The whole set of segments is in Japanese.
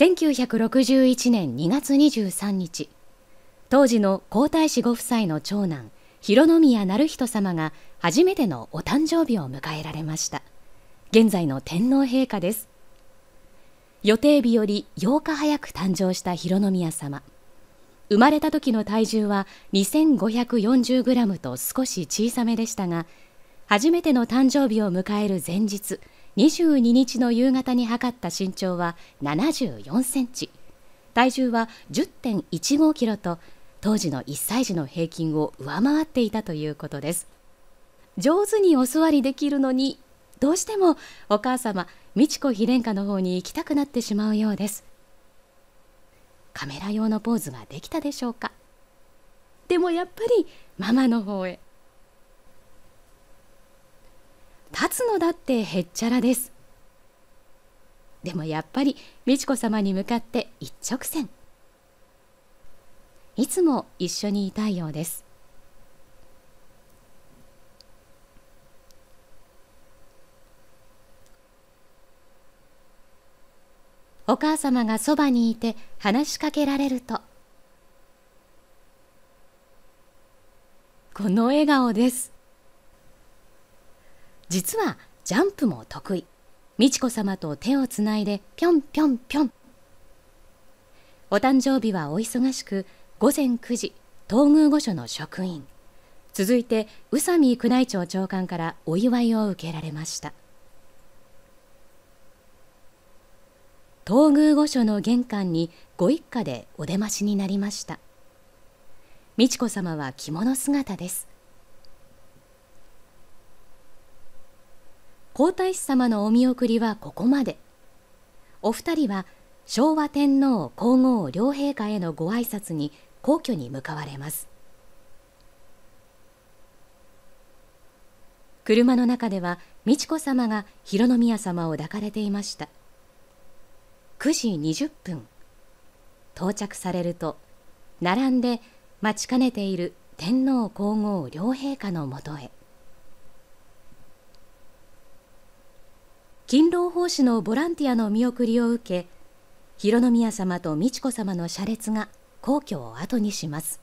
1961年2月23日当時の皇太子ご夫妻の長男広宮成人様が初めてのお誕生日を迎えられました現在の天皇陛下です予定日より8日早く誕生した広宮様生まれた時の体重は 2540g と少し小さめでしたが初めての誕生日を迎える前日22日の夕方に測った身長は74センチ体重は10.15キロと当時の1歳児の平均を上回っていたということです上手にお座りできるのにどうしてもお母様美智子妃殿下の方に行きたくなってしまうようですカメラ用のポーズができたでしょうかでもやっぱりママの方へ立つのだってへっちゃらですでもやっぱり美智子さまに向かって一直線いつも一緒にいたいようですお母様がそばにいて話しかけられるとこの笑顔です実はジャンプも得意美智子さまと手をつないでぴょんぴょんぴょんお誕生日はお忙しく午前9時東宮御所の職員続いて宇佐美宮内庁長官からお祝いを受けられました東宮御所の玄関にご一家でお出ましになりました美智子さまは着物姿です皇太子様のお見送りはここまでお二人は昭和天皇皇后両陛下へのご挨拶に皇居に向かわれます車の中では美智子さまが広宮さまを抱かれていました9時20分到着されると並んで待ちかねている天皇皇后両陛下のもとへ。勤労奉仕のボランティアの見送りを受け広宮さまと美智子さまの車列が皇居を後にします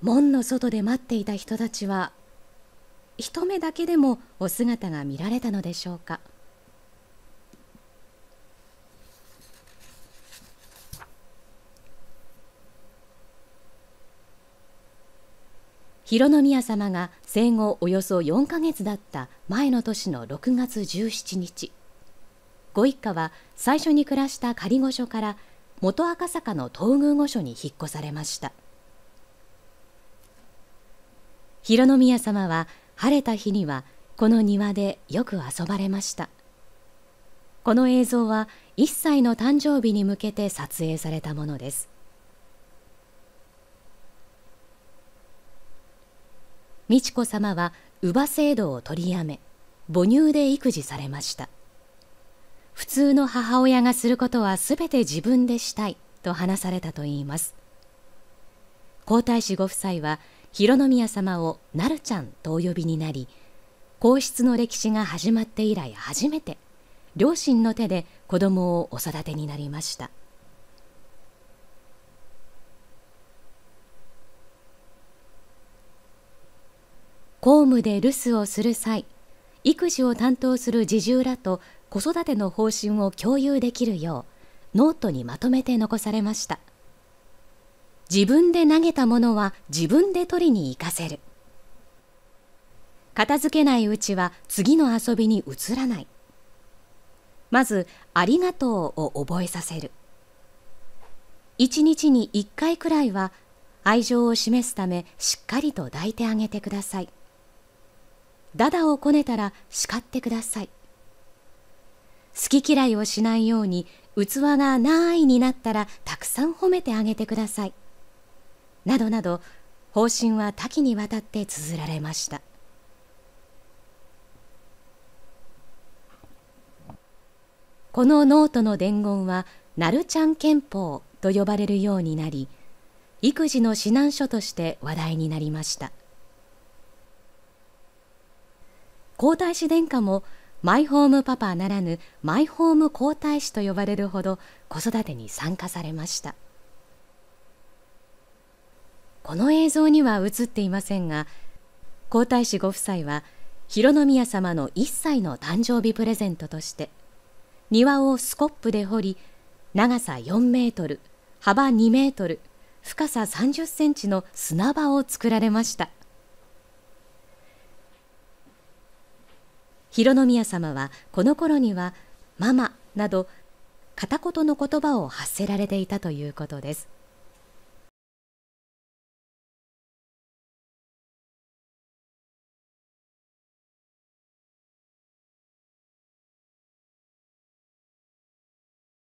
門の外で待っていた人たちは一目だけでもお姿が見られたのでしょうか広宮さまが生後およそ4ヶ月だった前の年の6月17日ご一家は最初に暮らした仮御所から元赤坂の東宮御所に引っ越されました広宮さまは晴れた日にはこの庭でよく遊ばれましたこの映像は1歳の誕生日に向けて撮影されたものです美智子さまは乳母制度を取りやめ母乳で育児されました普通の母親がすることは全て自分でしたいと話されたといいます皇太子ご夫妻は広宮さまをなるちゃんとお呼びになり皇室の歴史が始まって以来初めて両親の手で子供をお育てになりました公務で留守をする際育児を担当する侍従らと子育ての方針を共有できるようノートにまとめて残されました自分で投げたものは自分で取りに行かせる片付けないうちは次の遊びに移らないまず「ありがとう」を覚えさせる一日に1回くらいは愛情を示すためしっかりと抱いてあげてくださいだだをこねたら叱ってください好き嫌いをしないように器がないになったらたくさん褒めてあげてくださいなどなど方針は多岐にわたって綴られましたこのノートの伝言はなるちゃん憲法と呼ばれるようになり育児の指南書として話題になりました皇太子殿下もマイホームパパならぬマイホーム皇太子と呼ばれるほど子育てに参加されましたこの映像には映っていませんが皇太子ご夫妻は広宮様の1歳の誕生日プレゼントとして庭をスコップで掘り長さ4メートル幅2メートル深さ30センチの砂場を作られました。広宮さまはこの頃にはママなど片言の言葉を発せられていたということです。